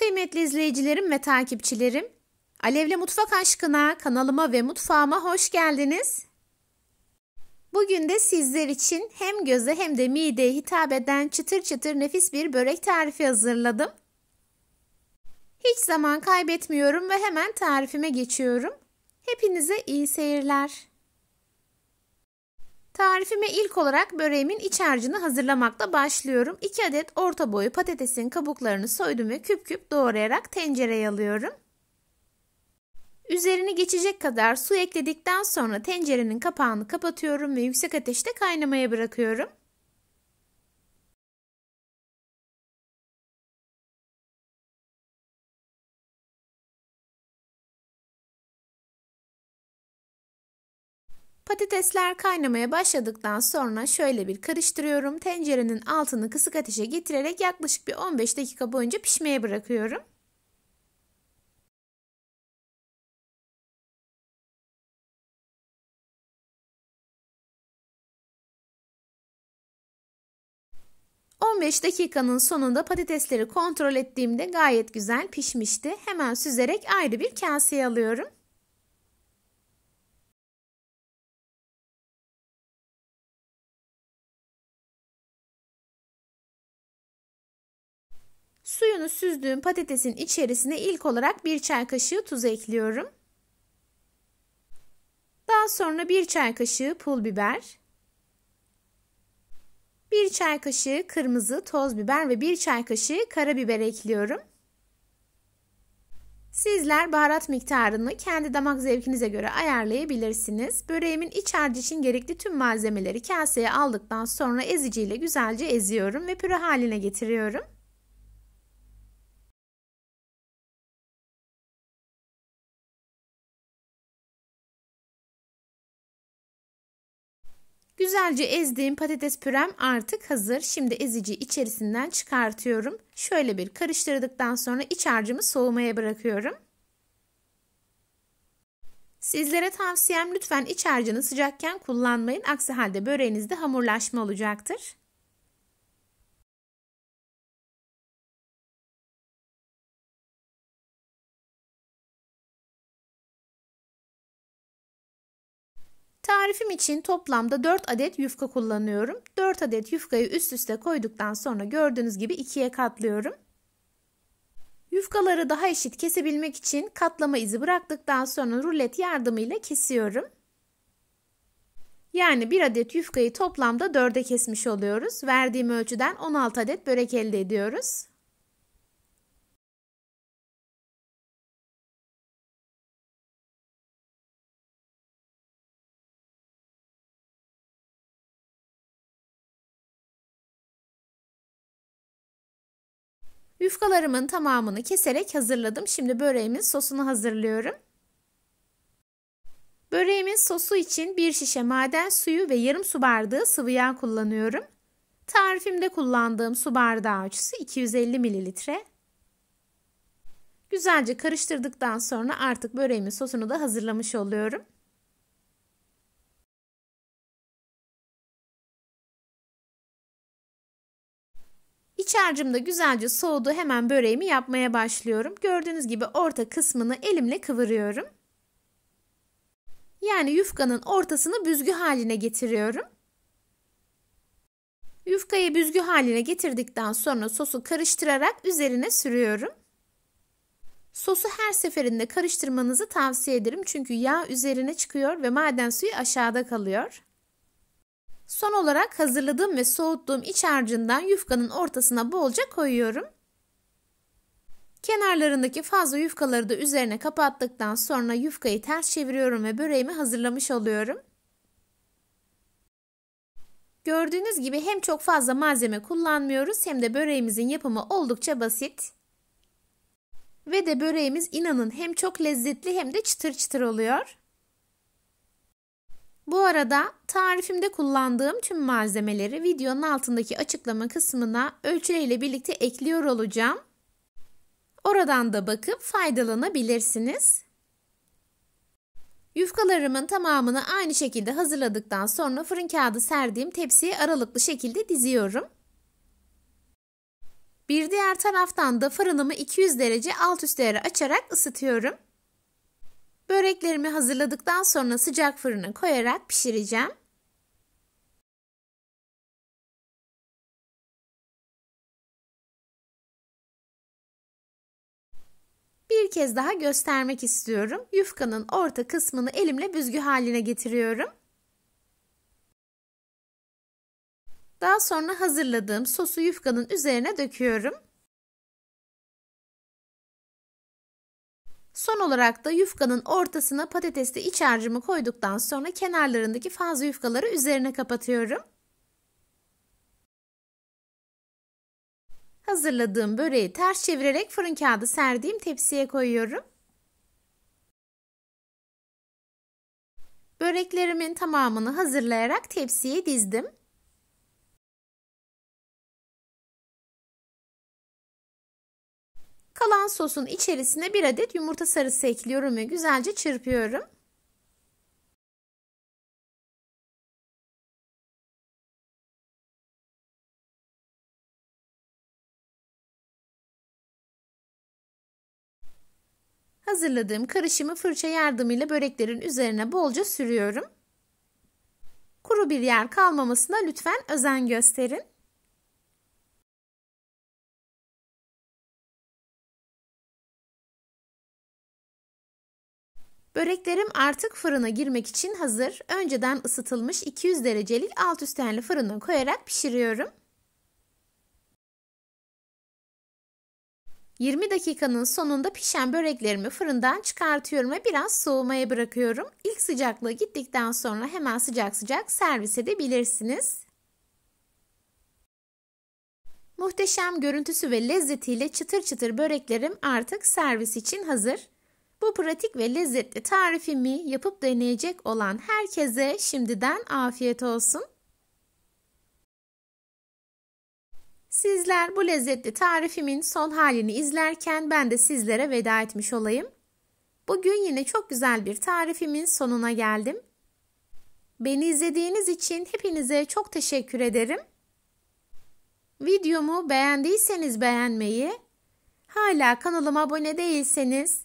Kıymetli izleyicilerim ve takipçilerim, Alevli Mutfak Aşkına kanalıma ve mutfağıma hoş geldiniz. Bugün de sizler için hem göze hem de mideye hitap eden çıtır çıtır nefis bir börek tarifi hazırladım. Hiç zaman kaybetmiyorum ve hemen tarifime geçiyorum. Hepinize iyi seyirler. Tarifime ilk olarak böreğimin iç harcını hazırlamakla başlıyorum. 2 adet orta boyu patatesin kabuklarını soydum ve küp küp doğrayarak tencereye alıyorum. Üzerini geçecek kadar su ekledikten sonra tencerenin kapağını kapatıyorum ve yüksek ateşte kaynamaya bırakıyorum. Patatesler kaynamaya başladıktan sonra şöyle bir karıştırıyorum. Tencerenin altını kısık ateşe getirerek yaklaşık bir 15 dakika boyunca pişmeye bırakıyorum. ...15 dakikanın sonunda patatesleri kontrol ettiğimde gayet güzel pişmişti. Hemen süzerek ayrı bir kaseye alıyorum. Suyunu süzdüğüm patatesin içerisine ilk olarak bir çay kaşığı tuz ekliyorum. Daha sonra bir çay kaşığı pul biber, bir çay kaşığı kırmızı toz biber ve bir çay kaşığı karabiber ekliyorum. Sizler baharat miktarını kendi damak zevkinize göre ayarlayabilirsiniz. Böreğimin iç harcı için gerekli tüm malzemeleri kaseye aldıktan sonra eziciyle güzelce eziyorum ve püre haline getiriyorum. Güzelce ezdiğim patates pürem artık hazır. Şimdi ezici içerisinden çıkartıyorum. Şöyle bir karıştırdıktan sonra iç harcımı soğumaya bırakıyorum. Sizlere tavsiyem lütfen iç harcını sıcakken kullanmayın. Aksi halde böreğinizde hamurlaşma olacaktır. Tarifim için toplamda 4 adet yufka kullanıyorum. 4 adet yufkayı üst üste koyduktan sonra gördüğünüz gibi ikiye katlıyorum. Yufkaları daha eşit kesebilmek için katlama izi bıraktıktan sonra rulet yardımıyla kesiyorum. Yani 1 adet yufkayı toplamda 4'e kesmiş oluyoruz. Verdiğim ölçüden 16 adet börek elde ediyoruz. Yufkalarımın tamamını keserek hazırladım. Şimdi böreğimin sosunu hazırlıyorum. Böreğimin sosu için bir şişe maden suyu ve yarım su bardağı sıvı yağ kullanıyorum. Tarifimde kullandığım su bardağı ölçüsü 250 mililitre. Güzelce karıştırdıktan sonra artık böreğimin sosunu da hazırlamış oluyorum. İç harcım da güzelce soğudu. Hemen böreğimi yapmaya başlıyorum. Gördüğünüz gibi orta kısmını elimle kıvırıyorum. Yani yufkanın ortasını büzgü haline getiriyorum. Yufkayı büzgü haline getirdikten sonra sosu karıştırarak üzerine sürüyorum. Sosu her seferinde karıştırmanızı tavsiye ederim çünkü yağ üzerine çıkıyor ve maden suyu aşağıda kalıyor. Son olarak hazırladığım ve soğuttuğum iç harcından yufkanın ortasına bolca koyuyorum. Kenarlarındaki fazla yufkaları da üzerine kapattıktan sonra yufkayı ters çeviriyorum ve böreğimi hazırlamış oluyorum. Gördüğünüz gibi hem çok fazla malzeme kullanmıyoruz hem de böreğimizin yapımı oldukça basit. Ve de böreğimiz inanın hem çok lezzetli hem de çıtır çıtır oluyor. Bu arada tarifimde kullandığım tüm malzemeleri videonun altındaki açıklama kısmına ölçüleriyle birlikte ekliyor olacağım. Oradan da bakıp faydalanabilirsiniz. Yufkalarımın tamamını aynı şekilde hazırladıktan sonra fırın kağıdı serdiğim tepsiye aralıklı şekilde diziyorum. Bir diğer taraftan da fırınımı 200 derece alt üst değeri açarak ısıtıyorum. Böreklerimi hazırladıktan sonra sıcak fırına koyarak pişireceğim. Bir kez daha göstermek istiyorum. Yufkanın orta kısmını elimle büzgü haline getiriyorum. Daha sonra hazırladığım sosu yufkanın üzerine döküyorum. Son olarak da yufkanın ortasına patatesli iç harcımı koyduktan sonra kenarlarındaki fazla yufkaları üzerine kapatıyorum. Hazırladığım böreği ters çevirerek fırın kağıdı serdiğim tepsiye koyuyorum. Böreklerimin tamamını hazırlayarak tepsiye dizdim. Kalan sosun içerisine bir adet yumurta sarısı ekliyorum ve güzelce çırpıyorum. Hazırladığım karışımı fırça yardımıyla böreklerin üzerine bolca sürüyorum. Kuru bir yer kalmamasına lütfen özen gösterin. Böreklerim artık fırına girmek için hazır. Önceden ısıtılmış 200 derecelik alt üst tenli fırına koyarak pişiriyorum. 20 dakikanın sonunda pişen böreklerimi fırından çıkartıyorum ve biraz soğumaya bırakıyorum. İlk sıcaklığı gittikten sonra hemen sıcak sıcak servis edebilirsiniz. Muhteşem görüntüsü ve lezzetiyle çıtır çıtır böreklerim artık servis için hazır. Bu pratik ve lezzetli tarifimi yapıp deneyecek olan herkese şimdiden afiyet olsun. Sizler bu lezzetli tarifimin son halini izlerken ben de sizlere veda etmiş olayım. Bugün yine çok güzel bir tarifimin sonuna geldim. Beni izlediğiniz için hepinize çok teşekkür ederim. Videomu beğendiyseniz beğenmeyi, hala kanalıma abone değilseniz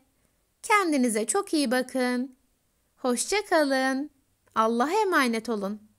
Kendinize çok iyi bakın. Hoşça kalın. Allah'a emanet olun.